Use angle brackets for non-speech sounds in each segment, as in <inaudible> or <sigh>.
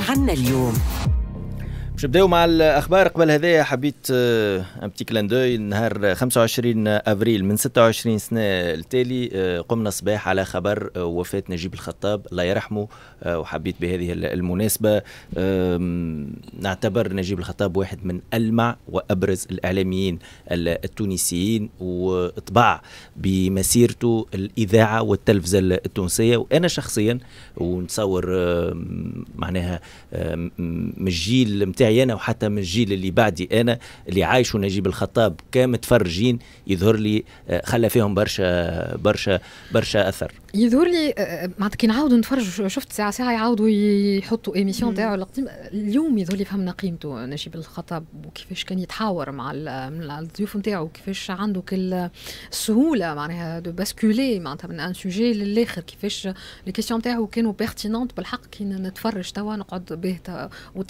عنا اليوم باش نبداو مع الاخبار قبل هذايا حبيت ان بتي كلان دوي نهار 25 افريل من 26 سنه التالي آه، قمنا صباح على خبر آه، وفاه نجيب الخطاب الله يرحمه آه، وحبيت بهذه المناسبه نعتبر نجيب الخطاب واحد من المع وابرز الاعلاميين التونسيين وطبع بمسيرته الاذاعه والتلفزه التونسيه وانا شخصيا ونتصور معناها من الجيل نتاع نتاعي انا وحتى من الجيل اللي بعدي انا اللي عايشوا نجيب الخطاب كمتفرجين يظهر لي آه، خلى فيهم برشا برشا برشا اثر يظهر لي آه، آه، معناتها كي نعاودوا نتفرجوا شفت ساعه ساعه يعاودوا يحطوا ايميسيون نتاعو القديم اليوم يظهر لي فهمنا قيمته نجيب الخطاب وكيفاش كان يتحاور مع الضيوف نتاعو كيفاش عنده كل سهوله معناها دو باسكولي معناتها من ان سوجي للاخر كيفاش لي كيستيون نتاعو كانوا بيرتينونت بالحق كي نتفرج توا نقعد به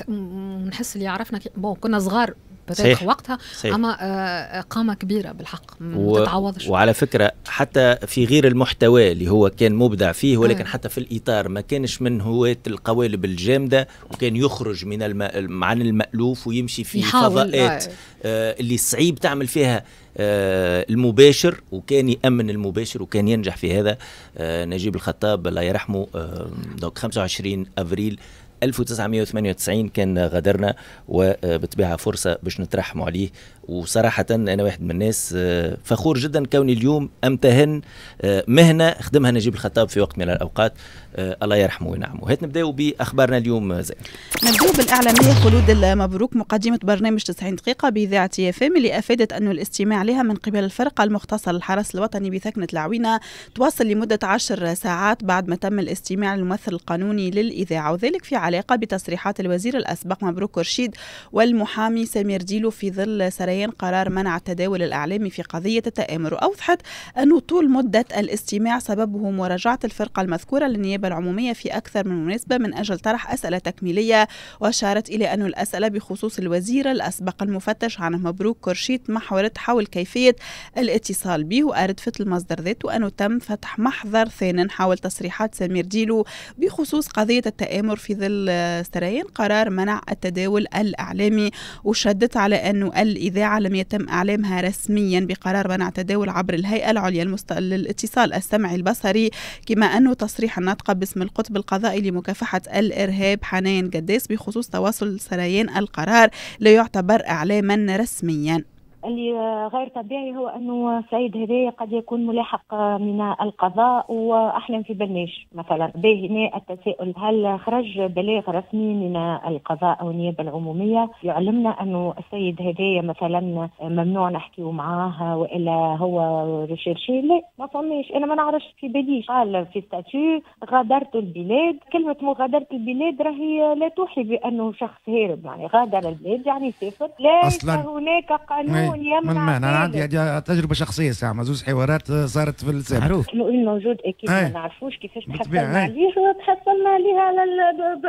ونحس اللي عرفنا بون كنا صغار صحيح وقتها صحيح. اما آه، آه، قامه كبيره بالحق ما و... تتعوضش وعلى فكره حتى في غير المحتوى اللي هو كان مبدع فيه ولكن أيه. حتى في الاطار ما كانش من هواة القوالب الجامده وكان يخرج من الم... عن المالوف ويمشي في فضاءات آه. آه اللي صعيب تعمل فيها آه المباشر وكان يأمن المباشر وكان ينجح في هذا آه نجيب الخطاب الله يرحمه آه 25 أفريل 1998 كان غادرنا وبتبيعها فرصه باش نترحموا عليه وصراحة أنا واحد من الناس آه، فخور جدا كوني اليوم أمتهن آه، مهنة خدمها نجيب الخطاب في وقت من الأوقات آه، الله يرحمه وينعمه هات نبداو بأخبارنا اليوم زين نبداو بالإعلامية خلود المبروك مقدمة برنامج 90 دقيقة بإذاعة يافام اللي أفادت أن الاستماع لها من قبل الفرقة المختصة للحرس الوطني بثكنة العوينة تواصل لمدة 10 ساعات بعد ما تم الاستماع للممثل القانوني للإذاعة وذلك في علاقة بتصريحات الوزير الأسبق مبروك رشيد والمحامي سمير ديلو في ظل سرايا البيان قرار منع التداول الإعلامي في قضية التآمر وأوضحت أن طول مدة الاستماع سببه مراجعة الفرقة المذكورة للنيابة العمومية في أكثر من مناسبة من أجل طرح أسئلة تكميلية وأشارت إلى أن الأسئلة بخصوص الوزير الأسبق المفتش عن مبروك كرشيت محورت حول كيفية الاتصال به وأردفت المصدر ذاته أنه تم فتح محضر ثان حول تصريحات سمير ديلو بخصوص قضية التآمر في ظل سريان قرار منع التداول الإعلامي وشدت على أنه الإذاعة لم يتم إعلامها رسميا بقرار منع تداول عبر الهيئة العليا المست... للاتصال السمعي البصري كما أنه تصريح الناطقة باسم القطب القضائي لمكافحة الإرهاب حنان قداس بخصوص تواصل سريان القرار لا يعتبر إعلاما رسميا اللي غير طبيعي هو انه سعيد هذايا قد يكون ملاحق من القضاء واحلم في بناش مثلا به هنا التساؤل هل خرج بلاغ رسمي من القضاء او النيابه العموميه يعلمنا انه السيد هذايا مثلا ممنوع نحكي معاه والا هو ريشيرشي لا ما فماش انا ما نعرفش في بليش قال في ستاتيو غادرت البلاد كلمه مغادره البلاد راهي لا توحي بانه شخص هارب يعني غادر البلاد يعني سافر لا هناك قانون من معنى انا عندي تجربه شخصيه ساعه زوج حوارات صارت في السابق معروف الموجود اكيد ما نعرفوش كيفاش تحصلنا عليه تحصلنا عليه على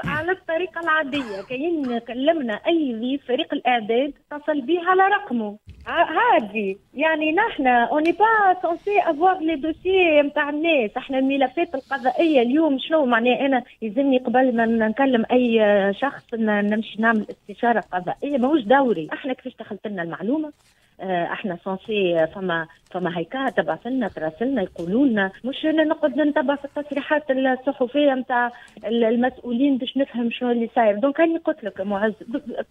على الطريقه العاديه كاين كلمنا اي ذي فريق الاعداد اتصل به على رقمه عادي يعني نحن اوني با سونسي افواغ لي دوسي نتاع الناس احنا الملفات القضائيه اليوم شنو معناه انا يلزمني قبل ما نكلم اي شخص نمشي نعمل استشاره قضائيه ماهوش دوري احنا كيفاش دخلت لنا المعلومه آه، احنا سونسي فما فما هيكا تبعث لنا تراسلنا يقولوا لنا مش انا نقعد نتبع في التصريحات الصحفيه نتاع المسؤولين باش نفهم شنو اللي صاير دونك انا قلت لك معز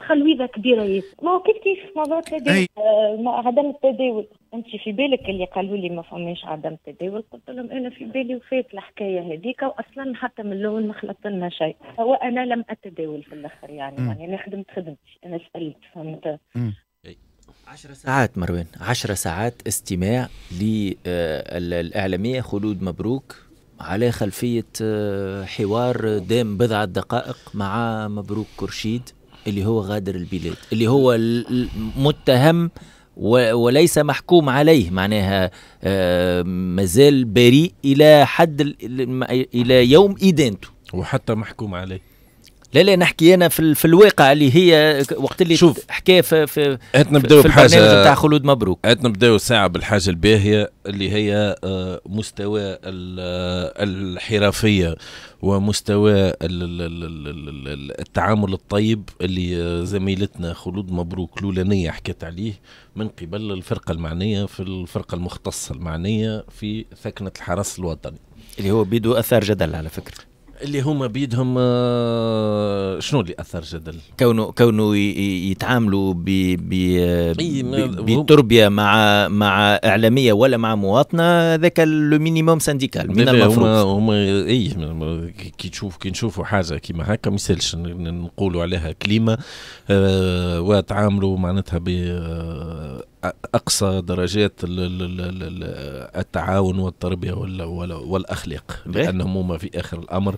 تخلويذه كبيره ياسر ما هو كيف كيف موضوع التداول آه، عدم التداول انت في بالك اللي قالوا لي ما فماش عدم التداول قلت لهم انا في بالي وفات الحكايه هذيك واصلا حتى من الاول ما خلطت لنا شيء هو انا لم اتداول في الاخر يعني م. يعني انا خدمت خدمتي انا سالت فهمت عشر ساعات مروان عشر ساعات استماع للإعلامية خلود مبروك على خلفية آه، حوار دام بضعة دقائق مع مبروك كرشيد اللي هو غادر البلاد اللي هو المتهم وليس محكوم عليه معناها آه، مازال بريء إلى حد إلى يوم إدانته وحتى محكوم عليه لا لا نحكي انا في, في الواقع اللي هي وقت اللي شوف حكايه في في هات نبداو بحاجه نتاع خلود مبروك هات نبداو ساعه بالحاجه الباهيه اللي هي آه، مستوى آه، الحرفيه ومستوى التعامل الطيب اللي آه، زميلتنا خلود مبروك لولانيه حكت عليه من قبل الفرقه المعنيه في الفرقه المختصه المعنيه في ثكنه الحرس الوطني اللي هو بيدو اثار جدل على فكره اللي هما بيدهم آه، شنو اللي اثر جدل؟ كونه كونه يتعاملوا ب بتربيه مع مع اعلاميه ولا مع مواطنه هذاك لو مينيموم سانديكال من المفروض هما هما اي كي تشوف كي نشوفوا حاجه كيما هكا ما يسالش نقولوا عليها كليمه آه، وتعاملوا معناتها ب آه، اقصى درجات التعاون والتربيه والاخلاق لانهم هما في اخر الامر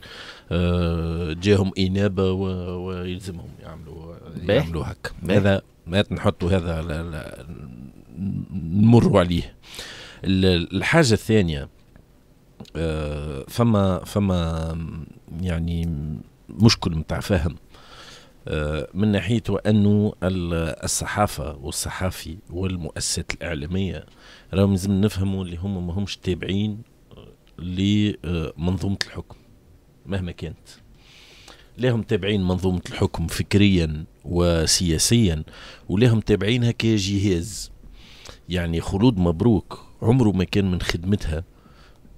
آه، جاهم انابه ويلزمهم يعملوا يعملوا هكا هذا ما نحطوا هذا نمروا عليه الحاجه الثانيه آه، فما فما يعني مشكل متاع فهم آه، من ناحية أنه الصحافة والصحافي والمؤسسات الإعلامية راهم لازم نفهموا اللي هم ما همش تابعين لمنظومة الحكم مهما كانت لهم تابعين منظومة الحكم فكريا وسياسيا ولهم تابعينها كجهاز يعني خلود مبروك عمره ما كان من خدمتها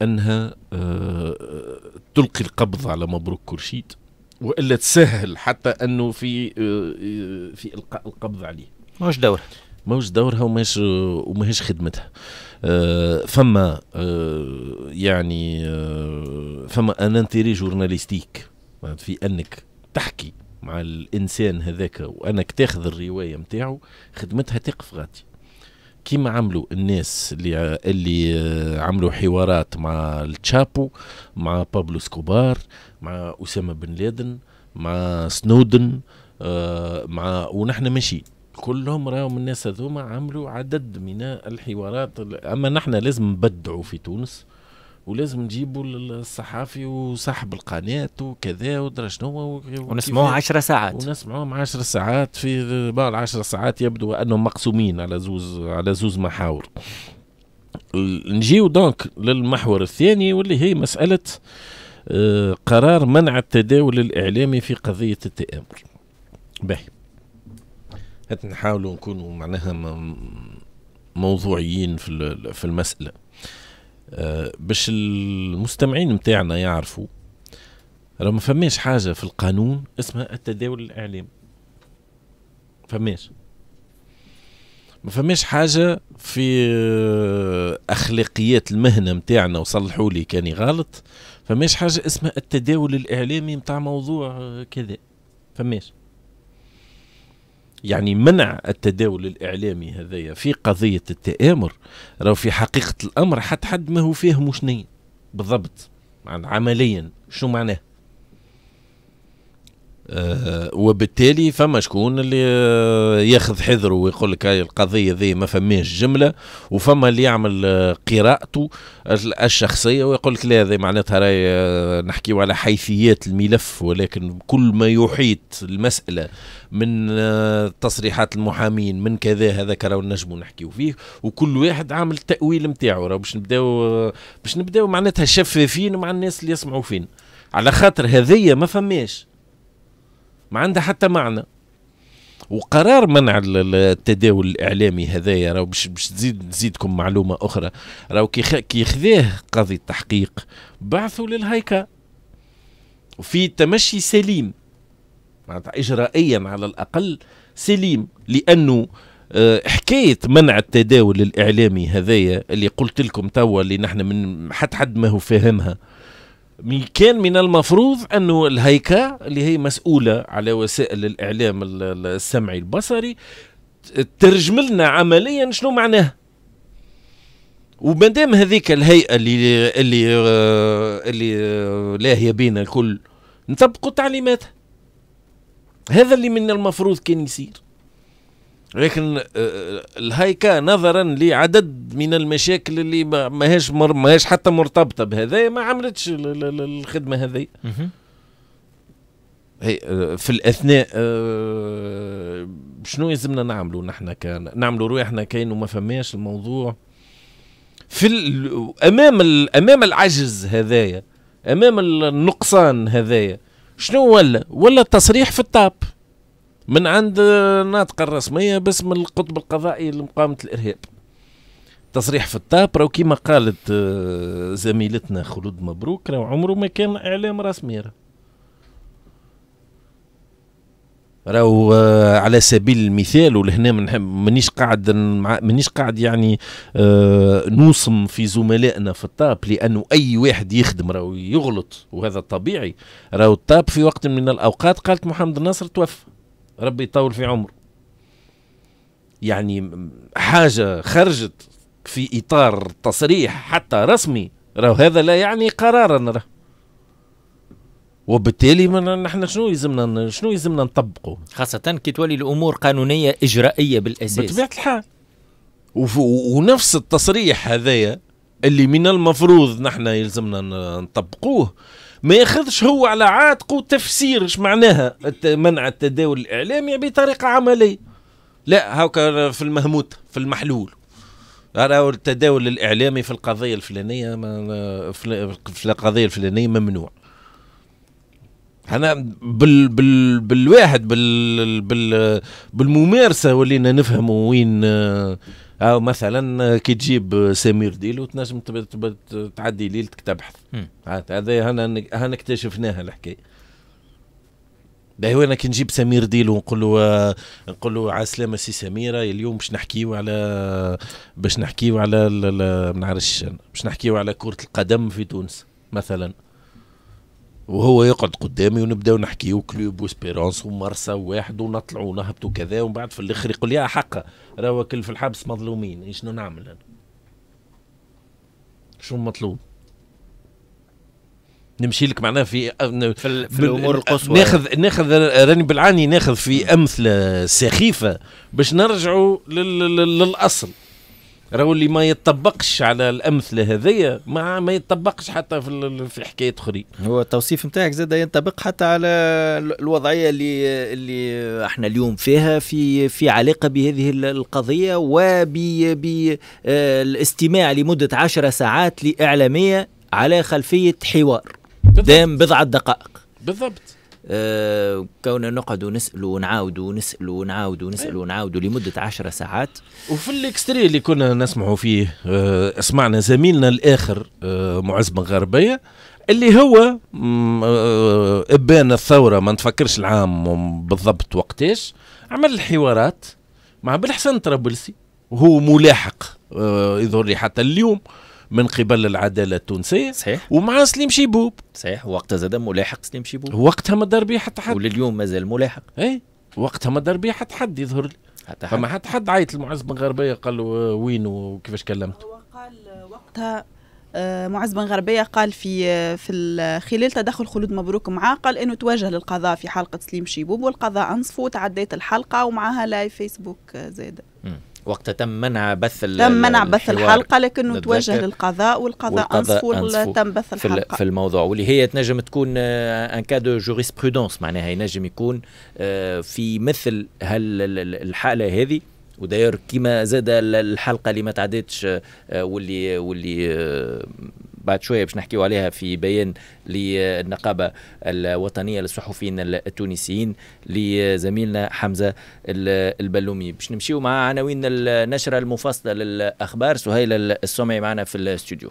أنها آه، تلقي القبض على مبروك كرشيد والا تسهل حتى انه في آه، آه، في القاء القبض عليه ماهوش دورها ماهوش دورها وماهيش وماهيش خدمتها آه، فما يعني فما ان انتيري جورناليستيك في انك تحكي مع الانسان هذاك وانك تاخذ الروايه نتاعو خدمتها تقف غادي كيما عملوا الناس اللي اللي آه، عملوا حوارات مع التشابو مع بابلو سكوبار مع اسامه بن لادن مع سنودن آه، مع ونحن ماشي كلهم راهم الناس هذوما عملوا عدد من الحوارات اما نحن لازم نبدعوا في تونس ولازم نجيبوا الصحافي وصاحب القناة وكذا ودرا شنو ونسمعوه 10 ساعات ونسمعوهم 10 ساعات في بعض 10 ساعات يبدو انهم مقسومين على زوز على زوز محاور نجيو دونك للمحور الثاني واللي هي مسألة آه، قرار منع التداول الإعلامي في قضية التآمر باهي نحاولوا نكونوا معناها موضوعيين في المسألة آه، باش المستمعين نتاعنا يعرفوا راه ما فماش حاجه في القانون اسمها التداول الاعلامي فماش ما فماش حاجه في آه، اخلاقيات المهنه نتاعنا وصلحوا لي كاني غلط فماش حاجه اسمها التداول الاعلامي نتاع موضوع آه، كذا فماش يعني منع التداول الاعلامي هذايا في قضيه التامر راه في حقيقه الامر حتى حد ما هو فاهم شنو بالضبط عمليا شو معناه أه وبالتالي فما شكون اللي آه، ياخذ حذره ويقول لك هاي القضيه ذي ما فماش جمله وفما اللي يعمل آه، قراءته الشخصيه ويقول لك لا هذه معناتها راي آه، نحكيو على حيثيات الملف ولكن كل ما يحيط المساله من تصريحات المحامين من كذا هذا راهو نجمو نحكيو فيه وكل واحد عامل التاويل نتاعو راه باش نبداو باش نبداو معناتها شفافين مع الناس اللي يسمعوا فين على خاطر هذية ما فماش ما عندها حتى معنى وقرار منع التداول الاعلامي هذايا راهو باش باش تزيد تزيدكم معلومه اخرى راهو كي كي خذاه قاضي التحقيق بعثوا للهيكا وفي تمشي سليم معناتها اجرائيا على الاقل سليم لانه آه، حكايه منع التداول الاعلامي هذايا اللي قلت لكم توا اللي نحن من حتى حد ما هو فاهمها كان من المفروض انه الهيكا اللي هي مسؤوله على وسائل الاعلام السمعي البصري ترجم لنا عمليا شنو معناه ومادام هذيك الهيئه اللي اللي آه، اللي آه، لاهيه بينا الكل نطبقوا تعليماتها هذا اللي من المفروض كان يصير لكن آه، آه، الهيكا نظرا لعدد من المشاكل اللي ماهيش ماهيش حتى مرتبطه بهذا ما عملتش الخدمه هذه هي آه، في الاثناء شنو يلزمنا نعملوا نحن كان نعملوا روحنا كاين وما فماش الموضوع في امام امام العجز هذايا امام النقصان هذايا شنو ولا ولا التصريح في التاب من عند الناطقة الرسمية باسم القطب القضائي لمقاومة الإرهاب تصريح في التاب راهو كيما قالت آه، زميلتنا خلود مبروك راه عمره ما كان إعلام رسمي راهو آه، على سبيل المثال ولهنا من مانيش قاعد مانيش قاعد يعني آه، نوصم في زملائنا في الطاب لانه اي واحد يخدم راهو يغلط وهذا طبيعي راهو الطاب في وقت من الاوقات قالت محمد الناصر توفى ربي يطول في عمره يعني حاجة خرجت في إطار تصريح حتى رسمي راه هذا لا يعني قرارا راه وبالتالي نحن شنو يلزمنا شنو يلزمنا نطبقوا خاصة كي تولي الأمور قانونية إجرائية بالأساس بطبيعة الحال ونفس التصريح هذايا اللي من المفروض نحن يلزمنا نطبقوه ما ياخذش هو على عاتقه تفسير اش معناها منع التداول الاعلامي يعني بطريقه عمليه لا هاكا في المهموت في المحلول هذا التداول الاعلامي في القضيه الفلانيه في القضيه الفلانيه ممنوع انا بال بال بالواحد بال بال بالممارسه ولينا نفهموا وين او مثلا كي تجيب سمير ديلو تنجم تعدي ليلتك تبحث هذا هنا اكتشفناها الحكايه باهي انا كي نجيب سمير ديلو ونقول له نقول له على السلامه سي سميره اليوم باش نحكيو على باش نحكيو على ما نعرفش باش نحكيو على كره القدم في تونس مثلا وهو يقعد قدامي ونبداو نحكيو كلوب وسبيرونس ومرسى واحد ونطلعوا ونهبطوا وكذا ومن بعد في الاخر يقول يا حق راهو كل في الحبس مظلومين شنو نعمل انا شو المطلوب نمشي لك معناها في في, في الامور القصوى ناخذ ناخذ راني بالعاني ناخذ في امثله سخيفه باش نرجعوا للاصل راهو اللي ما يتطبقش على الامثله هذيا ما ما يتطبقش حتى في في حكايه اخرين هو التوصيف نتاعك زاد ينطبق حتى على الوضعيه اللي اللي احنا اليوم فيها في في علاقه بهذه القضيه وب آه، الاستماع لمده عشرة ساعات لاعلاميه على خلفيه حوار دام بضعه دقائق بالضبط أه كون نقعدوا نسالوا ونعاودوا نسالوا ونعاودوا إيه. نسالوا ونعاودوا لمده 10 ساعات وفي الاكستري اللي كنا نسمعوا فيه آه، اسمعنا زميلنا الاخر آه، معز بن غربيه اللي هو آه، ابان الثوره ما نتفكرش العام بالضبط وقتاش عمل الحوارات مع بالحسن طرابلسي وهو ملاحق يظهر لي حتى اليوم من قبل العداله التونسيه صحيح ومع سليم شيبوب صحيح وقتها زاد ملاحق سليم شيبوب وقتها ما دار بيه حتى حد ولليوم مازال ملاحق اي وقتها ما دار بيه حتى حد يظهر لي حتى حد فما حتى حد عيط لمعز بن غربيه قال له آه، وين وكيفاش كلمته هو قال وقتها آه، معز بن غربية قال في آه، في خلال تدخل خلود مبروك معاه قال انه توجه للقضاء في حلقة سليم شيبوب والقضاء انصفه وتعديت الحلقة ومعها لايف فيسبوك زاد وقت تم منع بث تم منع بث الحلقه لكنه توجه للقضاء والقضاء, والقضاء انصفوا تم بث الحلقه في الموضوع واللي هي تنجم تكون آه، ان كادو جوريس جوريسبرودونس معناها ينجم يكون آه، في مثل الحاله هذه وداير كيما زاد الحلقه اللي ما تعدتش آه، واللي واللي بعد شويه باش نحكيو عليها في بيان للنقابه الوطنيه للصحفيين التونسيين لزميلنا حمزه البلومي باش نمشيو مع عناوين النشره المفصله للاخبار سهيل السمعي معنا في الاستوديو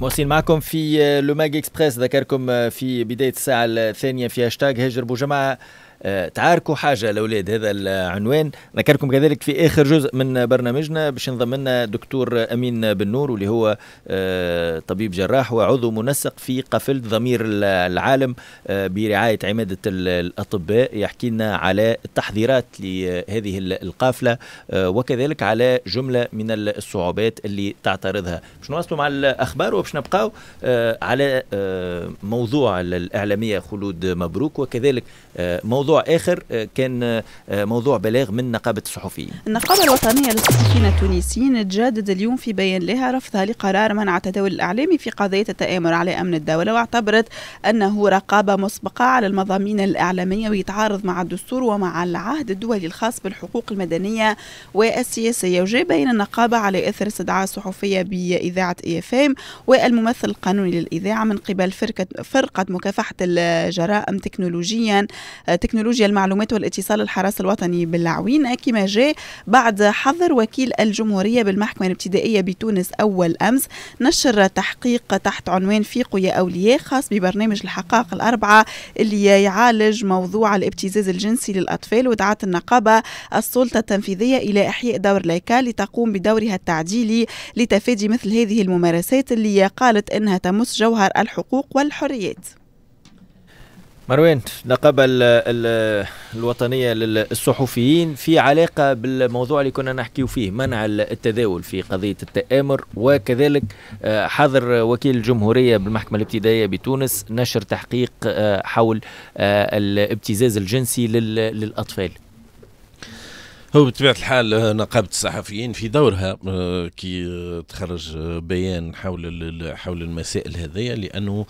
موصلين معكم في لو اكسبريس ذكركم في بدايه الساعه الثانيه في هاشتاغ هجر بوجماعه آه، تعاركوا حاجه الاولاد هذا العنوان نذكركم كذلك في اخر جزء من برنامجنا باش ينضم لنا دكتور امين بن نور واللي هو آه، طبيب جراح وعضو منسق في قافله ضمير العالم آه، برعايه عماده الاطباء يحكي لنا على التحضيرات لهذه القافله وكذلك على جمله من الصعوبات اللي تعترضها باش نواصلوا مع الاخبار وباش نبقاو على موضوع الاعلاميه خلود مبروك وكذلك موضوع موضوع آخر آه، كان آه، آه، موضوع بلاغ من نقابة الصحفيين النقابة الوطنية للصحفيين التونسيين تجدد اليوم في بيان لها رفضها لقرار منع التداول الإعلامي في قضية التآمر على أمن الدولة واعتبرت أنه رقابة مسبقة على المضامين الإعلامية ويتعارض مع الدستور ومع العهد الدولي الخاص بالحقوق المدنية والسياسية وجاء بين النقابة على إثر استدعاء صحفيه بإذاعة إي اف ام والممثل القانوني للإذاعة من قبل فرقة, فرقة مكافحة الجرائم تكنولوجيا تكنولوجيا تكنولوجيا المعلومات والاتصال الحرس الوطني بالعوين كما جاء بعد حظر وكيل الجمهورية بالمحكمة الابتدائية بتونس أول أمس نشر تحقيق تحت عنوان فيقو يا أولياء خاص ببرنامج الحقائق الأربعة اللي يعالج موضوع الابتزاز الجنسي للأطفال ودعت النقابة السلطة التنفيذية إلى إحياء دور لايكا لتقوم بدورها التعديلي لتفادي مثل هذه الممارسات اللي قالت إنها تمس جوهر الحقوق والحريات مروان نقابة الوطنية للصحفيين في علاقة بالموضوع اللي كنا نحكي فيه منع التداول في قضية التآمر وكذلك آه، حظر وكيل الجمهورية بالمحكمة الابتدائية بتونس نشر تحقيق آه، حول آه، الابتزاز الجنسي للأطفال هو بطبيعة الحال نقابة الصحفيين في دورها كي تخرج بيان حول حول المسائل هذيا لأنه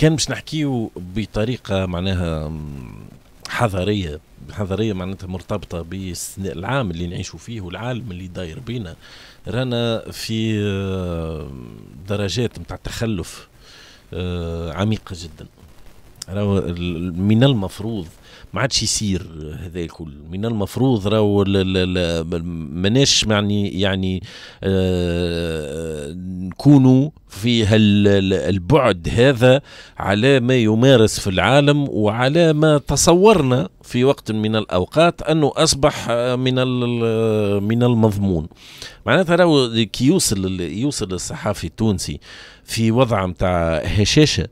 كان باش نحكيه بطريقه معناها حضاريه حضاريه معناتها مرتبطه بالاستثناء العام اللي نعيشوا فيه والعالم اللي داير بينا رانا في آه، درجات نتاع تخلف آه، عميقه جدا راهو من المفروض ما عادش يصير هذا الكل من المفروض راهو ماناش يعني يعني نكونوا في هالبعد هذا على ما يمارس في العالم وعلى ما تصورنا في وقت من الاوقات انه اصبح آه، من من المضمون معناتها راهو كي يوصل يوصل الصحافي التونسي في وضع متاع هشاشه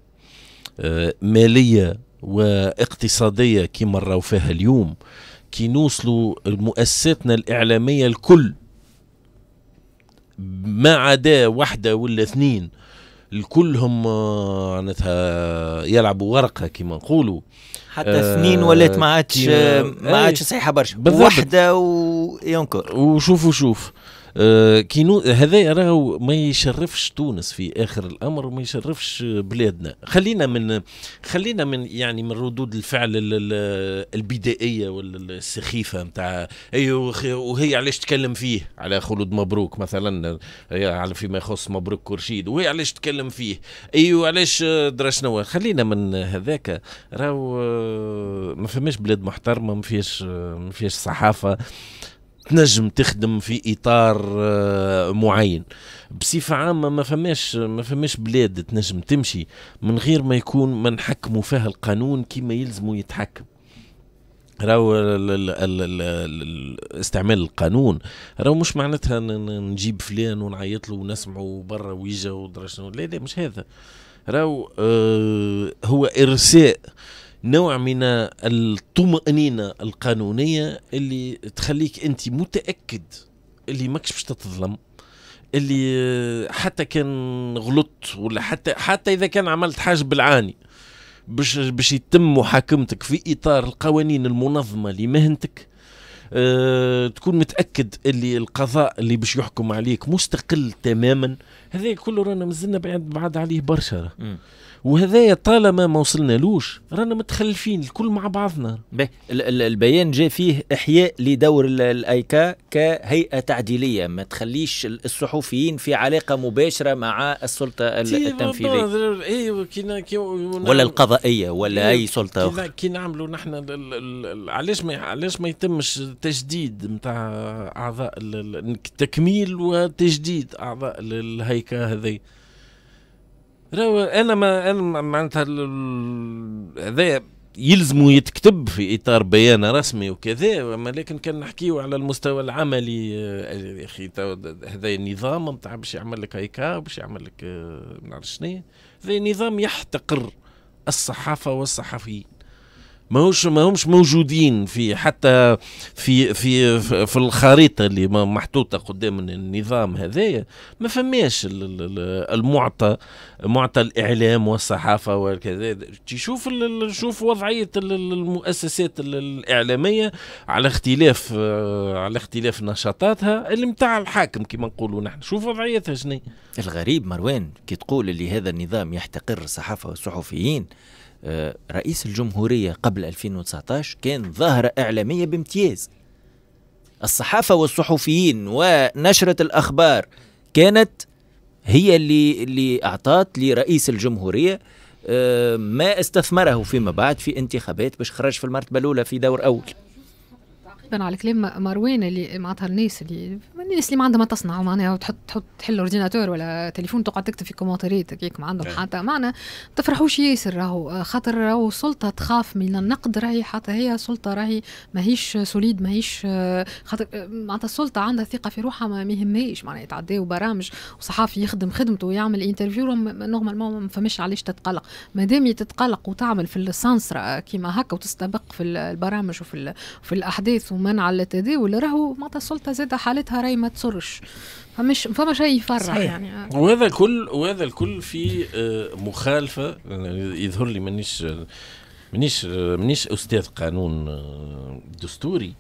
ماليه واقتصاديه كما راو فيها اليوم كي نوصلوا مؤسساتنا الاعلاميه الكل ما عدا واحده ولا اثنين الكلهم آه، معناتها يلعبوا ورقه كيما نقولوا حتى آه، اثنين آه ولات ما عادش ما إيه، عادش صحيحه برشا وحده وينكر وشوفوا شوف, وشوف آه، كي هذا راهو ما يشرفش تونس في اخر الامر وما يشرفش بلادنا خلينا من خلينا من يعني من ردود الفعل البدائيه ولا السخيفه نتاع ايوه وهي علاش تكلم فيه على خلود مبروك مثلا على فيما يخص مبروك كرشيد وهي علاش تكلم فيه ايوه علاش درا شنو خلينا من هذاك راهو آه، ما فماش بلاد محترمه ما فيهاش ما فيهاش صحافه تنجم تخدم في اطار آه، معين بصفه عامه ما فماش ما فماش بلاد تنجم تمشي من غير ما يكون ما نحكموا فيها القانون كما يلزموا يتحكم راهو استعمال القانون راهو مش معناتها نجيب فلان ونعيط له ونسمعه برا ويجا ودرا لا لا مش هذا راهو آه، هو ارساء آه نوع من الطمأنينة القانونية اللي تخليك أنت متأكد اللي ماكش باش تتظلم اللي حتى كان غلطت ولا حتى حتى إذا كان عملت حاجة بالعاني باش باش يتم محاكمتك في إطار القوانين المنظمة لمهنتك أه تكون متاكد اللي القضاء اللي باش يحكم عليك مستقل تماما هذا كله رانا مازلنا بعد بعد عليه برشا وهذايا طالما ما وصلنالوش رانا متخلفين الكل مع بعضنا البيان جاء فيه احياء لدور الايكا كهيئه تعديليه ما تخليش الصحفيين في علاقه مباشره مع السلطه التنفيذيه إيه، ولا القضائيه ولا إيه، اي سلطه اخرى كي نعملوا نحن علاش ما علاش ما يتمش تجديد نتاع اعضاء تكميل وتجديد اعضاء الهيكه هذه انا ما انا معناتها هذايا يلزم يتكتب في اطار بيان رسمي وكذا اما لكن كان نحكيو على المستوى العملي يا آه، اخي هذا النظام نتاع باش يعمل لك هيكا باش يعمل لك آه، ما نعرف شنو هذا نظام يحتقر الصحافه والصحفيين ماهوش ماهمش موجودين في حتى في في في الخريطه اللي محطوطه قدام النظام هذايا ما فماش المعطى معطى الاعلام والصحافه وكذا تشوف تشوف وضعيه المؤسسات الاعلاميه على اختلاف آه، على اختلاف نشاطاتها اللي نتاع الحاكم كما نقولوا نحن شوف وضعيتها شنو الغريب مروان كي تقول اللي هذا النظام يحتقر الصحافه والصحفيين آه، رئيس الجمهورية قبل 2019 كان ظاهرة إعلامية بامتياز الصحافة والصحفيين ونشرة الأخبار كانت هي اللي اللي أعطت لرئيس الجمهورية آه، ما استثمره فيما بعد في انتخابات باش خرج في المرتبة الأولى في دور أول جدا على كلام مروان اللي معناتها الناس اللي الناس اللي ما عندها ما تصنع معناها وتحط تحط تحل اورديناتور ولا تليفون تقعد تكتب في كومنتاريات هكاك ما عندهم حتى معنى تفرحوش ياسر راهو آه، خاطر راهو السلطه تخاف من النقد راهي حتى هي سلطه راهي ماهيش سوليد ماهيش آه، خاطر آه، معناتها السلطه عندها ثقه في روحها ما يهمهاش معناها يتعداو برامج وصحافي يخدم خدمته ويعمل انترفيو نورمالمون ما فماش علاش تتقلق مادام تتقلق وتعمل في السانسرا كيما هكا وتستبق في البرامج وفي, وفي الاحداث ومنع للتداول راهو معناتها السلطه زاده حالتها راهي ما تصرش فمش فما شيء يفرح صحيح. يعني وهذا الكل وهذا الكل في آه، مخالفه يعني يظهر لي مانيش مانيش مانيش استاذ قانون آه، دستوري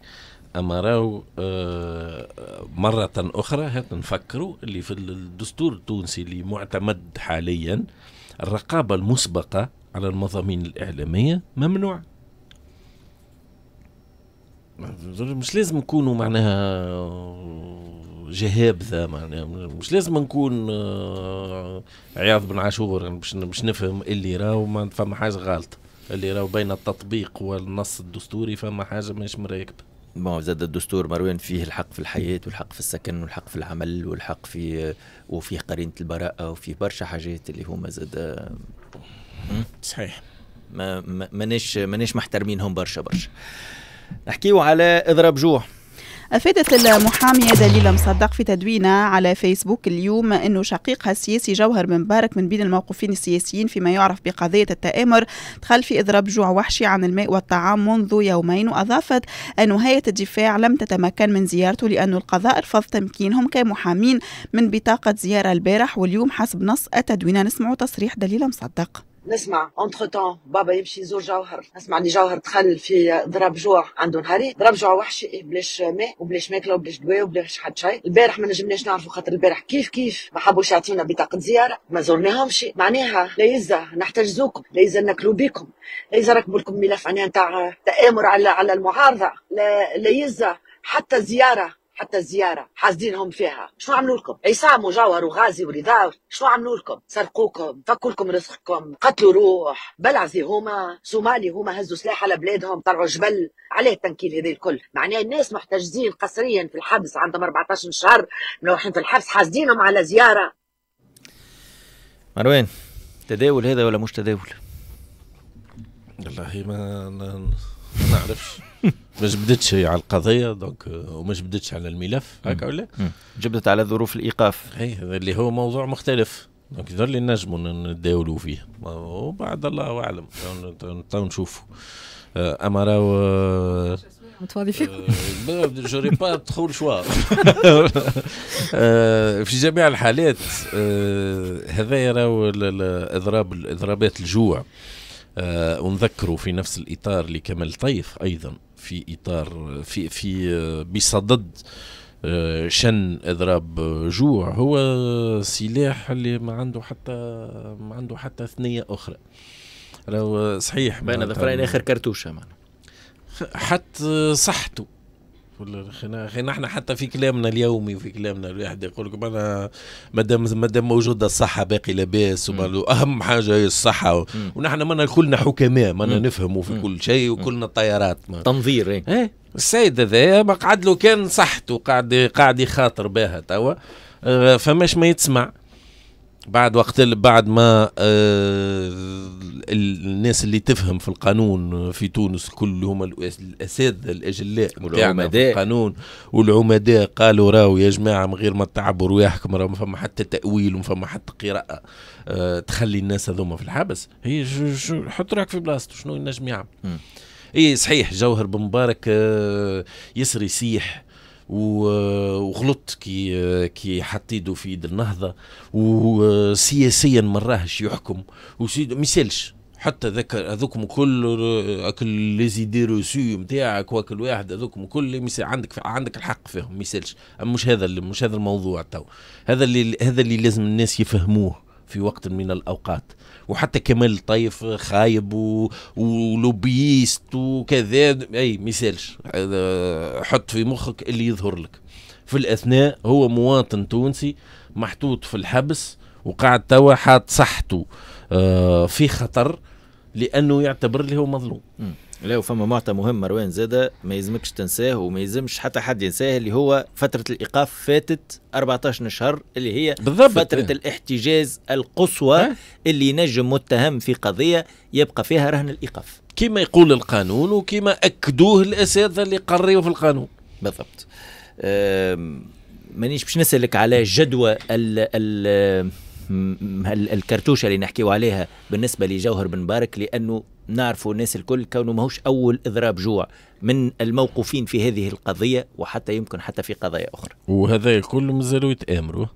اما راهو آه، مره اخرى هات نفكروا اللي في الدستور التونسي اللي معتمد حاليا الرقابه المسبقه على المضامين الاعلاميه ممنوع مش لازم نكونوا معناها جهابذه معناها مش لازم نكون آه، عياض بن عاشور باش باش نفهم اللي راهو ما فما حاجه غلط اللي راهو بين التطبيق والنص الدستوري فما حاجه مش مراكبه ما زاد الدستور مروان فيه الحق في الحياه والحق في السكن والحق في العمل والحق في وفيه قرينه البراءه وفيه برشا حاجات اللي هما زاد آه، صحيح ما ماناش ماناش محترمينهم برشا برشا نحكيه على اضرب جوع أفادت المحامية دليلة مصدق في تدوينة على فيسبوك اليوم أنه شقيقها السياسي جوهر بن مبارك من بين الموقوفين السياسيين فيما يعرف بقضية التآمر دخل في إضراب جوع وحشي عن الماء والطعام منذ يومين وأضافت أن هيئة الدفاع لم تتمكن من زيارته لأن القضاء رفض تمكينهم كمحامين من بطاقة زيارة البارح واليوم حسب نص التدوينة نسمع تصريح دليلة مصدق نسمع اونتر تون بابا يمشي يزور جوهر نسمع اللي جوهر دخل في ضرب جوع عنده نهارين ضرب جوع وحشي إيه، بلاش ماء وبلاش ماكله وبلاش دواء وبلاش حد شيء البارح ما نجمناش نعرفوا خاطر البارح كيف كيف ما حبوش يعطينا بطاقه زياره ما زورناهمش معناها لا يزا نحتجزوكم لا يزا ناكلوا بيكم لا يزا ركبوا لكم ملف عنايه نتاع تامر على على المعارضه لا, لا يزا حتى زياره حتى الزياره حاسدينهم فيها شنو عملوا لكم عصام وجوهر وغازي ورضا شنو عملوا لكم سرقوكم فكوا لكم رزقكم قتلوا روح بلعزي هما صومالي هما هزوا سلاح على بلادهم طلعوا جبل عليه التنكيل هذا الكل معناه الناس محتجزين قسريا في الحبس عندهم 14 شهر ملوحين في الحبس حاسدينهم على زياره مروان تداول هذا ولا مش تداول؟ والله ما نعرفش ما جبدتش على القضيه دونك وما جبدتش على الملف هكا ولا جبدت على ظروف الايقاف اي اللي هو موضوع مختلف دونك هذا اللي نجموا نتداولوا فيه وبعد الله اعلم تو نشوفوا آه، اما راهو جوري با تخول شوا في جميع الحالات آه، هذا راهو الاضراب اضرابات الجوع آه، ونذكروا في نفس الاطار لكمال طيف ايضا في اطار في في آه، بصدد آه، شن اضراب آه، جوع هو سلاح اللي ما عنده حتى ما عنده حتى ثنيه اخرى راهو صحيح بين ظفرين اخر كرتوشه معنا حتى صحته خلينا احنا حتى في كلامنا اليومي وفي كلامنا الواحد يقول لك انا مادام مادام موجوده الصحه باقي لاباس اهم حاجه هي الصحه ونحن منا كلنا حكماء منا نفهموا في كل شيء وكلنا طيارات ما. تنظير ايه, ايه السيد هذا ما قعد له كان صحته قاعد قاعد يخاطر بها توا آه، فماش ما يتسمع بعد وقت بعد ما آه، الناس اللي تفهم في القانون في تونس كل هما الاساتذه الاجلاء والعمداء القانون والعمداء قالوا راهو يا جماعه من غير ما تعبوا رواحكم راهو ما فما حتى تاويل وما فما حتى قراءه آه، تخلي الناس هذوما في الحبس هي حط راك في بلاصته شنو ينجم يعمل اي صحيح جوهر بن مبارك آه، يسري يسيح آه، وغلط كي آه، كي حط ايده في يد النهضه وسياسيا آه، ما راهش يحكم وسيد ما يسالش حتى ذاك هذوكم كل اكل لي زيدي روسو نتاعك واكل واحد هذوكم كل عندك عندك الحق فيهم ما يسالش مش هذا اللي مش هذا الموضوع تو هذا اللي هذا اللي لازم الناس يفهموه في وقت من الاوقات وحتى كمال طيف خايب و... ولوبيست وكذا اي مثالش حط في مخك اللي يظهر لك في الاثناء هو مواطن تونسي محطوط في الحبس وقاعد توا حاط صحته آه، في خطر لانه يعتبر اللي هو مظلوم م. لا وفما معطى مهم مروان زادة ما يلزمكش تنساه وما يلزمش حتى حد ينساه اللي هو فترة الإيقاف فاتت 14 شهر اللي هي بالضبط فترة إيه. الاحتجاز القصوى اه؟ اللي نجم متهم في قضية يبقى فيها رهن الإيقاف كما يقول القانون وكما أكدوه الأساتذة اللي قريوا في القانون بالضبط مانيش باش نسألك على جدوى ال ال الكرتوشه اللي نحكيو عليها بالنسبه لجوهر بن مبارك لانه نعرفوا الناس الكل كونه ماهوش اول اضراب جوع من الموقوفين في هذه القضيه وحتى يمكن حتى في قضايا اخرى. وهذا الكل مازالوا يتامروا.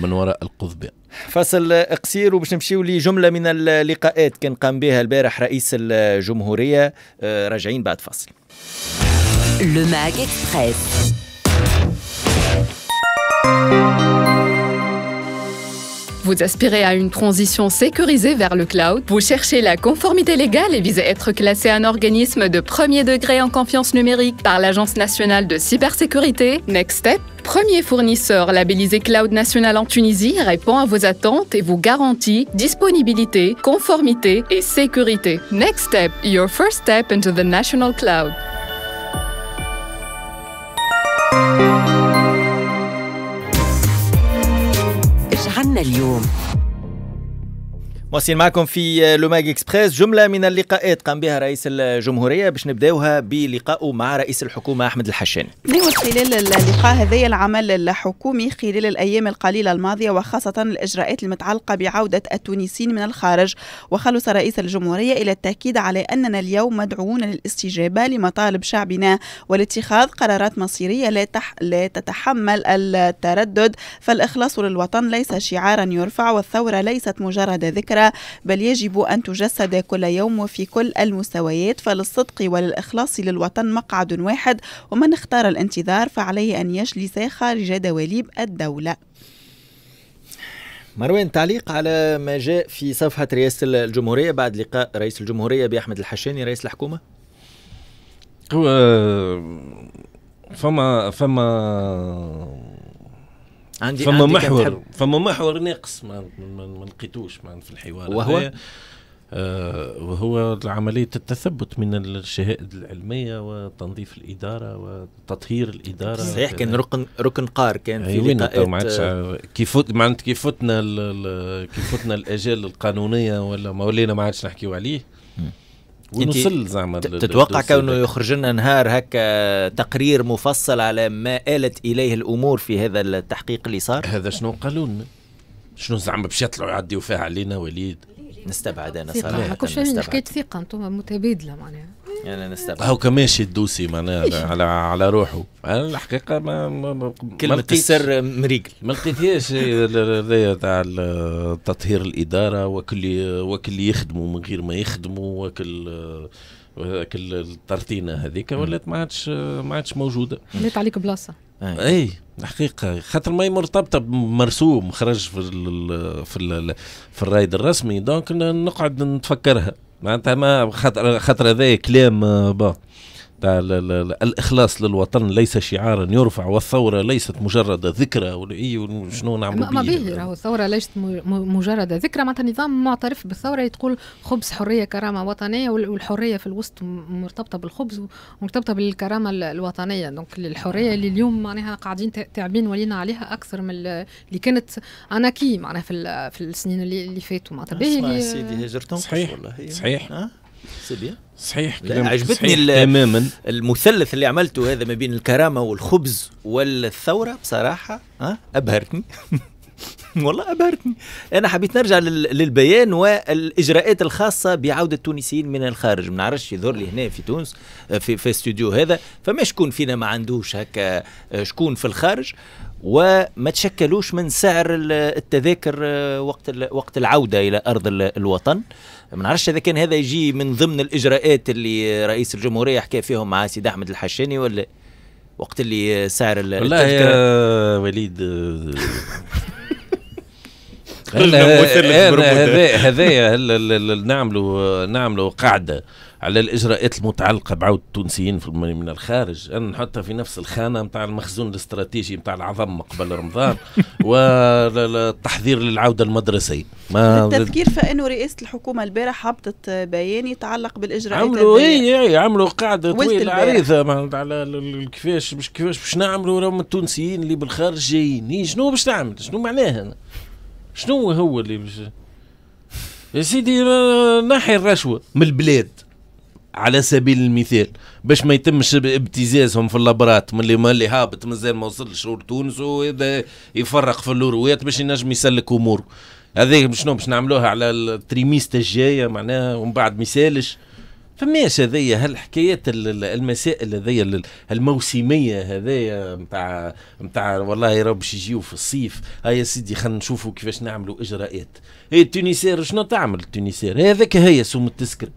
من وراء القضبان فصل قصير وباش نمشيو لجمله من اللقاءات كان قام بها البارح رئيس الجمهوريه آه، راجعين بعد فصل Le Mag Express. Vous aspirez à une transition sécurisée vers le cloud Vous cherchez la conformité légale et visez être classé un organisme de premier degré en confiance numérique par l'Agence nationale de cybersécurité Next Step premier fournisseur labellisé Cloud National en Tunisie répond à vos attentes et vous garantit disponibilité, conformité et sécurité. Next step, your first step into the national cloud. اليوم مواصلين معكم في آه، لوماج اكسبريس جمله من اللقاءات قام بها رئيس الجمهوريه باش نبداوها بلقائه مع رئيس الحكومه احمد الحشاني. نوت خلال اللقاء هذايا العمل الحكومي خلال الايام القليله الماضيه وخاصه الاجراءات المتعلقه بعوده التونسيين من الخارج وخلص رئيس الجمهوريه الى التاكيد على اننا اليوم مدعوون للاستجابه لمطالب شعبنا ولاتخاذ قرارات مصيريه لا, تح... لا تتحمل التردد فالاخلاص للوطن ليس شعارا يرفع والثوره ليست مجرد ذكرى الفكرة بل يجب أن تجسد كل يوم وفي كل المستويات فللصدق وللإخلاص للوطن مقعد واحد ومن اختار الانتظار فعليه أن يجلس خارج دواليب الدولة مروان تعليق على ما جاء في صفحة رئاسة الجمهورية بعد لقاء رئيس الجمهورية بأحمد الحشاني رئيس الحكومة هو فما فما عندي فما عندي محور فما محور ناقص ما, ما لقيتوش في الحوار وهو آه وهو عملية التثبت من الشهائد العلمية وتنظيف الإدارة وتطهير الإدارة صحيح كان ركن ركن قار كان في أيوة، لقاءات كيفوت معناتها كيفوتنا كيفوتنا الأجال القانونية ولا ما ولينا ما عادش نحكيو عليه ونوصل زعما تتوقع كونه يخرج لنا نهار هكا تقرير مفصل على ما آلت اليه الامور في هذا التحقيق اللي صار هذا شنو قالوا شنو زعما باش يطلعوا يعديوا فيها علينا وليد نستبعد انا صراحه كل شيء من حكايه ثقه انتم متبادله معناها انا يعني نستبعد هو كماشي الدوسي معناها على, على روحه انا الحقيقه ما, ما كلمه السر مريقل ما لقيتهاش هذايا تاع تطهير الاداره وكل وكل يخدموا من غير ما يخدموا وكل كل الترتينه هذيك ولات ما عادش ما عادش موجوده مليت عليك بلاصه اي حقيقة خاطر ما مرتبطة بمرسوم خرج في ال في الـ في الرايد الرسمي دونك نقعد نتفكرها معناتها ما خاطر خاطر هذا كلام آه، بون الاخلاص للوطن ليس شعارا يرفع والثوره ليست مجرد ذكرى اي شنو نعمل ما به راهو الثوره ليست مجرد ذكرى معناتها نظام معترف بالثوره تقول خبز حريه كرامه وطنيه والحريه في الوسط مرتبطه بالخبز ومرتبطه بالكرامه الوطنيه دونك الحريه اللي اليوم معناها قاعدين تعبين ولينا عليها اكثر من اللي كانت اناكي معناها في, في السنين اللي, اللي فاتوا معناتها سيدي هجرتهم صحيح صحيح سي بيان صحيح كلام عجبتني تماما المثلث اللي عملته هذا ما بين الكرامه والخبز والثوره بصراحه أه؟ ابهرتني <laughs> والله ابهرتني انا حبيت نرجع للبيان والاجراءات الخاصه بعوده التونسيين من الخارج ما نعرفش يظهر لي هنا في تونس في في استوديو هذا فما شكون فينا ما عندوش هكا شكون في الخارج وما تشكلوش من سعر التذاكر آه، وقت وقت العوده الى ارض الوطن ما نعرفش اذا كان هذا يجي من ضمن الاجراءات اللي رئيس الجمهوريه حكى فيهم مع سيد احمد الحشاني ولا وقت اللي سعر والله يا وليد <laughs> هذا هذا نعملوا نعملوا قاعده على الاجراءات المتعلقه بعود التونسيين من الخارج ان نحطها في نفس الخانه نتاع المخزون الاستراتيجي نتاع العظم قبل رمضان <laughs> والتحضير للعوده المدرسيه ما التذكير فانه رئاسه الحكومه البارح هبطت بيان يتعلق بالاجراءات عملوا اي اي إيه، إيه، عملوا قاعده طويله عريضه على كيفاش مش كيفاش باش نعملوا راهم التونسيين اللي بالخارج جايين إيه، شنو باش تعمل شنو معناها شنو هو اللي باش يا سيدي نحي الرشوه من البلاد على سبيل المثال باش ما يتمش ابتزازهم في اللبرات من اللي اللي هابط مازال ما وصلش لتونس وهذا يفرق في اللورويات باش ينجم يسلك اموره هذيك شنو باش نعملوها على التريميست الجايه معناها ومن بعد ما يسالش فماش هذايا هالحكايات المسائل هذايا الموسميه هذايا نتاع نتاع والله يا رب باش يجيو في الصيف هيا سيدي خلينا نشوفوا كيفاش نعملوا اجراءات هي إيه، التونسير شنو تعمل التونسير هذاك هي سوم التسكر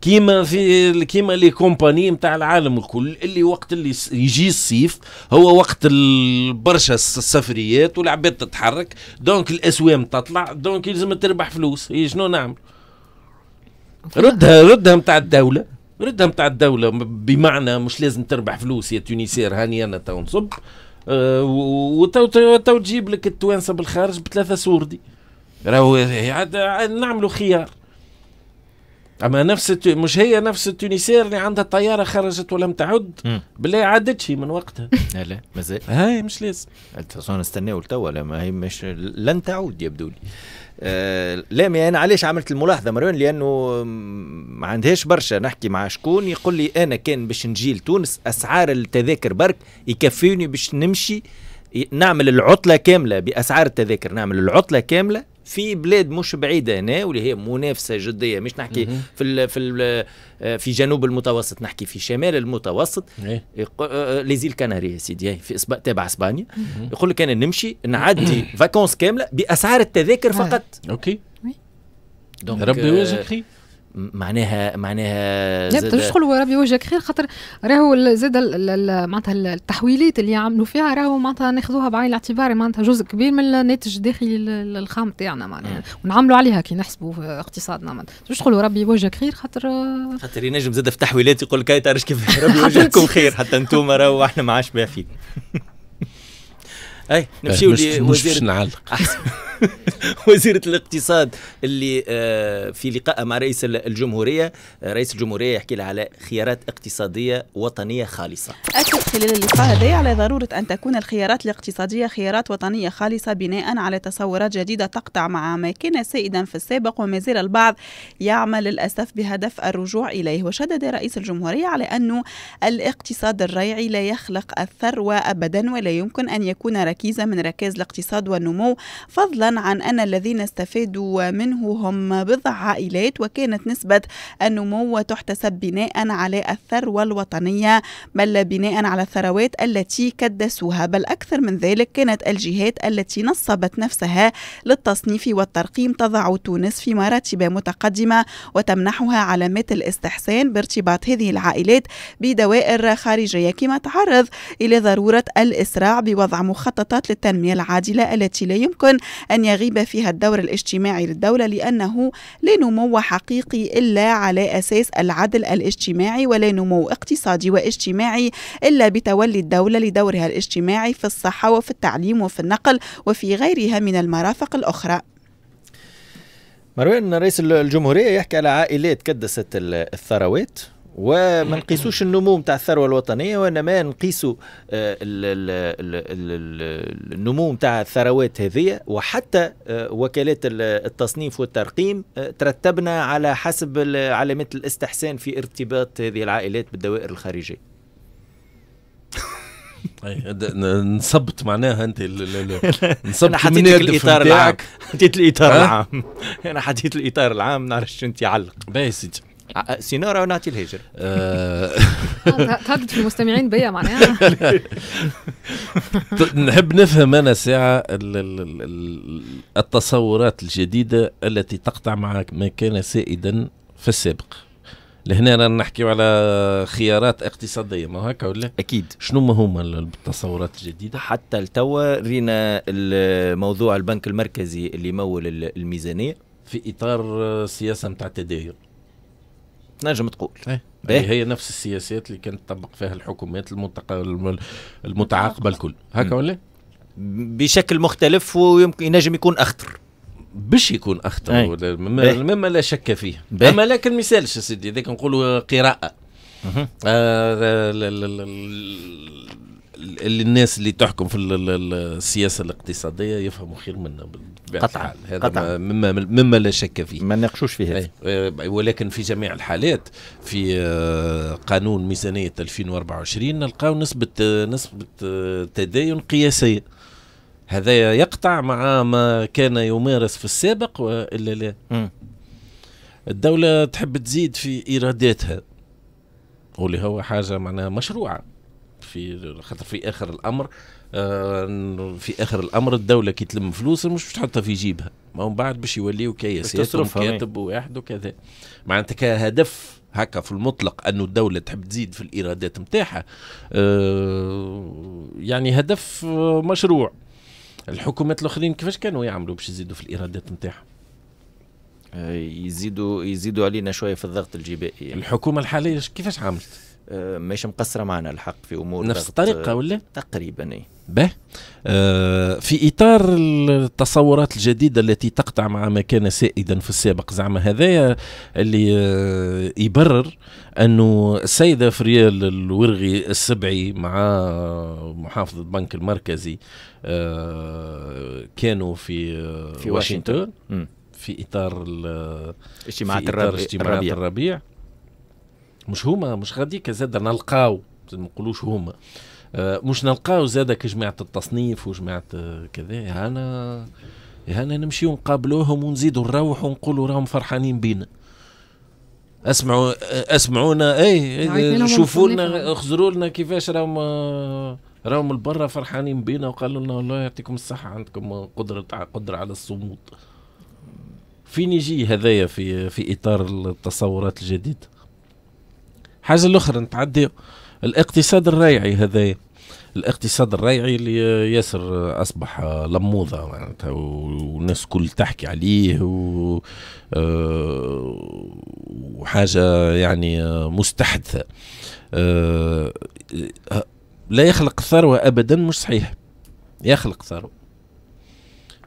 كيما في كيما لي كومباني نتاع العالم الكل اللي وقت اللي يجي الصيف هو وقت برشا السفريات والعباد تتحرك دونك الاسوام تطلع دونك يلزم تربح فلوس هي شنو نعمل ردها ردها نتاع الدوله ردها نتاع الدوله بمعنى مش لازم تربح فلوس يا تونيسير هاني انا تو نصب آه، وتو تجيب لك التوانسه بالخارج بثلاثه سوردي راهو نعملوا خيار اما نفس مش هي نفس التونسيه اللي عندها الطياره خرجت ولم تعد بالله شي من وقتها لا مازال هاي مش لازم الفاسون نستناو لتوا ما هي مش لن تعود يبدو لي آه لا ما انا علاش عملت الملاحظه مروان لانه ما عندهاش برشا نحكي مع شكون يقول لي انا كان باش نجي لتونس اسعار التذاكر برك يكفيني باش نمشي نعمل العطله كامله باسعار التذاكر نعمل العطله كامله في بلاد مش بعيده هنا واللي هي منافسه جديه مش نحكي مم. في الـ في الـ آه، في جنوب المتوسط نحكي في شمال المتوسط إيه. إيه، آه، آه، ليزيل كناري يا سيدي في إسب... تابع اسبانيا يقول لك انا نمشي نعدي فاكونس كامله باسعار التذاكر فقط اوكي دونك ربي معناها معناها زاد تشغلوا ربي وجهك خير خاطر راهو زاد معناتها التحويلات اللي يعملوا فيها راهو معناتها ناخذوها بعين الاعتبار معناتها جزء كبير من الناتج الداخلي الخام تاعنا معناها ونعملوا عليها كي نحسبوا في اقتصادنا معناتها تشغلوا ربي وجهك خير خاطر خاطر ينجم زاد في تحويلات يقول لك تعرف كيف <laughs> ربي وجهكم <laughs> خير حتى انتم راهو احنا ما عادش باع <laughs> اي نمشيو لوزير مش, مش نعلق <laughs> وزيره الاقتصاد اللي آه، في لقاء مع رئيس الجمهوريه آه، رئيس الجمهوريه يحكي لها على خيارات اقتصاديه وطنيه خالصه اكد خلال اللقاء هذا على ضروره ان تكون الخيارات الاقتصاديه خيارات وطنيه خالصه بناء على تصورات جديده تقطع مع ما كان سائدا في السابق وما زال البعض يعمل للاسف بهدف الرجوع اليه وشدد رئيس الجمهوريه على انه الاقتصاد الريعي لا يخلق الثروه ابدا ولا يمكن ان يكون ركيزه من ركائز الاقتصاد والنمو فضلا عن أن الذين استفادوا منه هم بضع عائلات وكانت نسبة النمو تحتسب بناء على الثروة الوطنية بل بناء على الثروات التي كدسوها بل أكثر من ذلك كانت الجهات التي نصبت نفسها للتصنيف والترقيم تضع تونس في مراتب متقدمة وتمنحها علامات الاستحسان بارتباط هذه العائلات بدوائر خارجية كما تعرض إلى ضرورة الإسراع بوضع مخططات للتنمية العادلة التي لا يمكن أن أن يغيب فيها الدور الاجتماعي للدولة لأنه لا نمو حقيقي إلا على أساس العدل الاجتماعي ولا نمو اقتصادي واجتماعي إلا بتولي الدولة لدورها الاجتماعي في الصحة وفي التعليم وفي النقل وفي غيرها من المرافق الأخرى مروان رئيس الجمهورية يحكي على عائلات كدست الثروات وما نقيسوش النمو نتاع الثروه الوطنيه وانما نقيسوا آه، النمو نتاع الثروات هذه وحتى آه، وكالات التصنيف والترقيم آه، ترتبنا على حسب علامات الاستحسان في ارتباط هذه العائلات بالدوائر الخارجيه <laughs> نصبت معناها انت <laughs> نصبت <laughs> انا حطيت الاطار العام حطيت الاطار العام انا حطيت الاطار العام نعرفش انت علق باهي سيدي سينارا ونعطي الهجر <laughs> آه. <laughs> تهدد في المستمعين بيا معناها <laughs> طيب، نحب نفهم انا ساعه التصورات الجديده التي تقطع مع ما كان سائدا في السابق لهنا رانا نحكيو على خيارات اقتصاديه ما هكا ولا اكيد شنو ما هما التصورات الجديده حتى لتوا رينا موضوع البنك المركزي اللي مول الميزانيه في اطار سياسه نتاع التداير تنجم تقول هي إيه. هي نفس السياسات اللي كانت تطبق فيها الحكومات المتعاقبه الكل هكا ولا بشكل مختلف ويمكن ينجم يكون اخطر باش يكون اخطر إيه. مما لا شك فيه بيه. اما لكن مثالش يا سيدي اذا نقولوا قراءه آه اللي الناس اللي تحكم في السياسه الاقتصاديه يفهموا خير منا قطعا هذا قطعا. مما مما لا شك فيه ما ناقشوش فيه هذا ولكن في جميع الحالات في آه، قانون ميزانيه 2024 نلقاو نسبه آه، نسبه آه، تدين قياسيه هذا يقطع مع ما كان يمارس في السابق والا لا الدوله تحب تزيد في ايراداتها واللي هو حاجه معناها مشروعه في خاطر في اخر الامر آه، في اخر الامر الدوله كي تلم فلوس مش باش تحطها في جيبها ما من بعد باش يوليو كياسات وكاتب واحد وكذا معناتها كهدف هكا في المطلق انه الدولة تحب تزيد في الإيرادات نتاعها آه، يعني هدف مشروع الحكومات الآخرين كيفاش كانوا يعملوا باش يزيدوا في الإيرادات نتاعهم آه، يزيدوا يزيدوا علينا شويه في الضغط الجبائي يعني. الحكومه الحاليه كيفاش عملت آه، مش مقصره معنا الحق في امور نفس الطريقه ولا تقريبا اي به آه في اطار التصورات الجديده التي تقطع مع ما كان سائدا في السابق زعما هذايا اللي آه يبرر انه السيده فريال الورغي السبعي مع محافظه البنك المركزي آه كانوا في آه، في واشنطن في اطار اجتماعات الربيع, الربيع مش هما مش غاديك زاد نلقاو ما نقولوش هما آه، مش نلقاو زاد كجماعة التصنيف وجماعة كذا أنا هنا نمشيو نقابلوهم ونزيدوا نروح ونقولوا راهم فرحانين بينا اسمعوا آه، اسمعونا اي إيه، شوفوا لنا اخزروا لنا كيفاش راهم آه، راهم البرة فرحانين بينا وقالوا لنا الله يعطيكم الصحه عندكم قدره قدره على الصمود فين يجي هذايا في في اطار التصورات الجديده حاجه الاخرى نتعدي الاقتصاد الريعي هذايا الاقتصاد الريعي اللي ياسر اصبح لموضه معناتها والناس الكل تحكي عليه و آه، وحاجه يعني مستحدثه آه، لا يخلق ثروه ابدا مش صحيح يخلق ثروه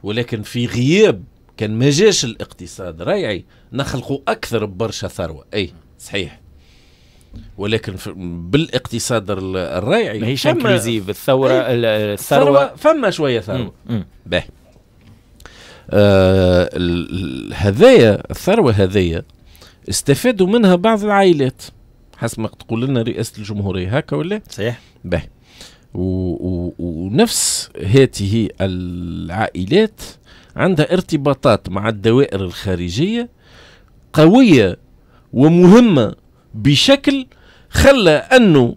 ولكن في غياب كان ما جاش الاقتصاد ريعي نخلقوا اكثر ببرشا ثروه اي صحيح ولكن بالاقتصاد الريعي ماهيش انكلوزيف الثوره إيه، الثروه فما شويه ثروه باهي هذايا الثروه هذايا استفادوا منها بعض العائلات حسب ما تقول لنا رئاسه الجمهوريه هكا ولا صحيح باهي ونفس هذه العائلات عندها ارتباطات مع الدوائر الخارجيه قويه ومهمه بشكل خلى انه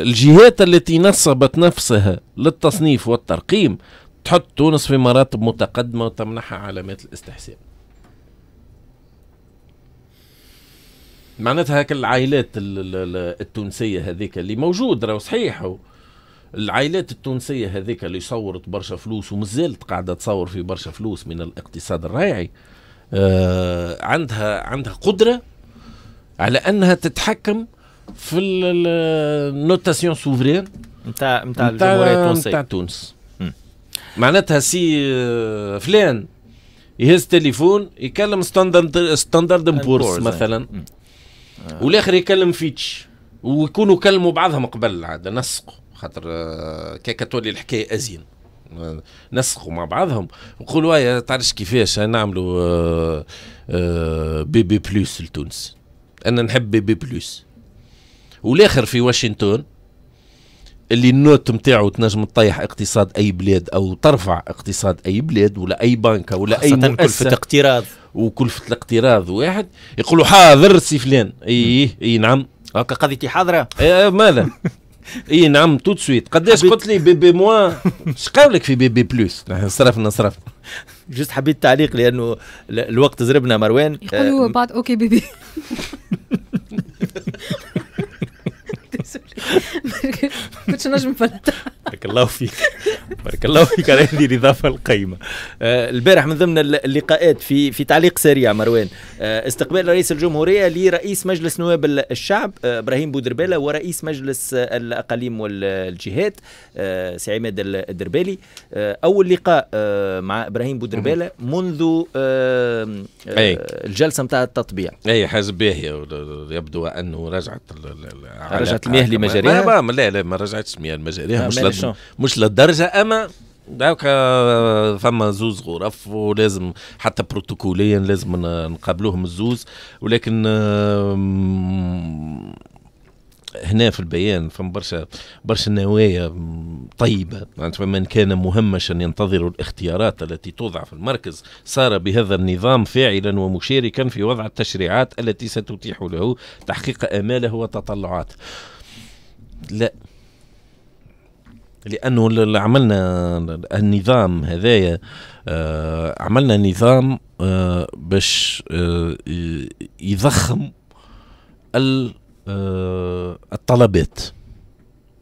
الجهات التي نصبت نفسها للتصنيف والترقيم تحط تونس في مراتب متقدمه وتمنحها علامات الاستحسان معناتها هكا العائلات التونسيه هذيك اللي موجود راهو صحيح العائلات التونسيه هذيك اللي صورت برشا فلوس ومازالت قاعده تصور في برشا فلوس من الاقتصاد الريعي آه عندها عندها قدره على انها تتحكم في النوتاسيون سوفرين نتاع نتاع الجمهوريه التونسيه نتاع تونس معناتها سي آه، فلان يهز تليفون يكلم ستاندرد ستاندرد بورس مثلا آه. والاخر يكلم فيتش ويكونوا كلموا بعضهم قبل عاد نسقوا خاطر آه، كيكا تولي الحكايه ازين نسقوا مع بعضهم نقولوا يا تعرفش كيفاش نعملوا بي بي بلس لتونس انا نحب بي بلوس والاخر في واشنطن اللي النوت نتاعو تنجم تطيح اقتصاد اي بلاد او ترفع اقتصاد اي بلاد ولا اي بنكه ولا اي مؤسسه كلفه اقتراض وكلفه الاقتراض واحد يقولوا حاضر سي فلان اي اي إيه، نعم هكا قضيتي حاضره إيه، ماذا <laughs> اي نعم تو سويت قداش قلت لي بي بي موان اش لك في بي بي بلوس صرفنا صرفنا جست حبيت تعليق لانه الوقت زربنا مروان يقولوا آه، بعد اوكي بيبي <laughs> كنتش <laughs> نجم بارك الله فيك بارك الله فيك على هذه الاضافه القيمه آه، البارح من ضمن اللقاءات في في تعليق سريع مروان آه، استقبال رئيس الجمهوريه لرئيس مجلس نواب الشعب آه، ابراهيم بودرباله ورئيس مجلس الاقاليم والجهات سي عماد الدربالي اول لقاء مع ابراهيم بودرباله منذ الجلسه نتاع التطبيع اي حزب باهيه يبدو انه رجعت رجعت المياه مجاريها لا لا ما رجعتش مياه لمجاريها مش لد... مش للدرجه اما هكا آه، فما زوز غرف ولازم حتى بروتوكوليا لازم نقابلوهم الزوز ولكن آه، هنا في البيان فما برشا برشا نوايا طيبه معناتها من كان مهمشا ينتظر الاختيارات التي توضع في المركز صار بهذا النظام فاعلا ومشاركا في وضع التشريعات التي ستتيح له تحقيق اماله وتطلعاته لا لانه اللي عملنا النظام هذايا آه، عملنا نظام آه، باش آه، يضخم الطلبات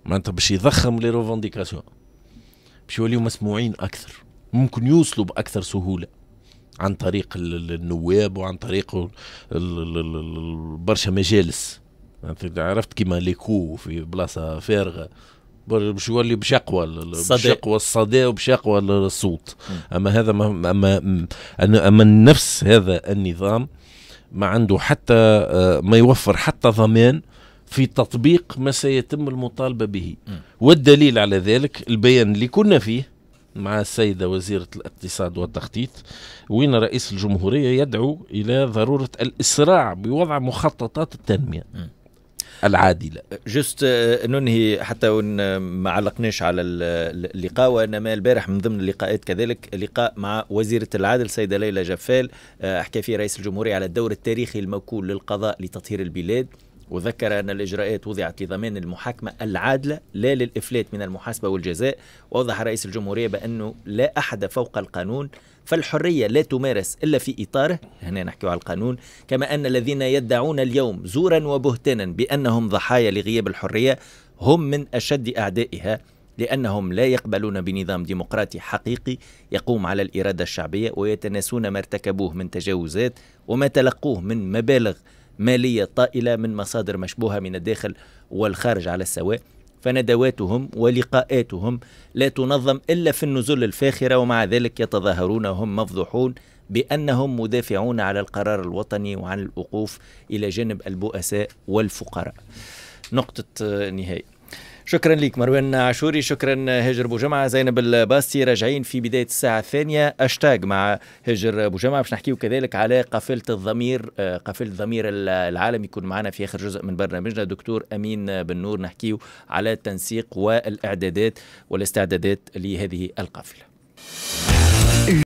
معناتها باش يضخم لي روفونديكاسيون باش يوليو مسموعين اكثر ممكن يوصلوا باكثر سهوله عن طريق النواب وعن طريق برشا مجالس عرفت كيما ليكو في بلاصه فارغه باش يولي باش اقوى باش اقوى الصدى وباش اقوى الصوت اما هذا ما اما اما النفس هذا النظام ما عنده حتى آه، ما يوفر حتى ضمان في تطبيق ما سيتم المطالبه به والدليل على ذلك البيان اللي كنا فيه مع السيدة وزيرة الاقتصاد والتخطيط وين رئيس الجمهورية يدعو إلى ضرورة الإسراع بوضع مخططات التنمية م. العادلة آه، جست ننهي حتى وإن ما علقناش على اللقاء وإنما البارح من ضمن اللقاءات كذلك لقاء مع وزيرة العدل السيدة ليلى جفال آه، حكى فيه رئيس الجمهورية على الدور التاريخي الموكول للقضاء لتطهير البلاد وذكر أن الإجراءات وضعت لضمان المحاكمة العادلة لا للإفلات من المحاسبة والجزاء ووضح رئيس الجمهورية بأنه لا أحد فوق القانون فالحرية لا تمارس إلا في إطاره هنا نحكي على القانون كما أن الذين يدعون اليوم زورا وبهتانا بأنهم ضحايا لغياب الحرية هم من أشد أعدائها لأنهم لا يقبلون بنظام ديمقراطي حقيقي يقوم على الإرادة الشعبية ويتناسون ما ارتكبوه من تجاوزات وما تلقوه من مبالغ مالية طائلة من مصادر مشبوهة من الداخل والخارج على السواء فندواتهم ولقاءاتهم لا تنظم إلا في النزول الفاخرة ومع ذلك يتظاهرون وهم مفضوحون بأنهم مدافعون على القرار الوطني وعن الوقوف إلى جانب البؤساء والفقراء نقطة آه، نهاية شكرا لك مروان عاشوري شكرا هجر بوجمعة جمعه زينب الباستي راجعين في بدايه الساعه الثانيه اشتاق مع هجر بوجمعة جمعه باش نحكيو كذلك على قافله الضمير آه، قافله الضمير العالم يكون معنا في اخر جزء من برنامجنا دكتور امين بن نور نحكيو على التنسيق والاعدادات والاستعدادات لهذه القافله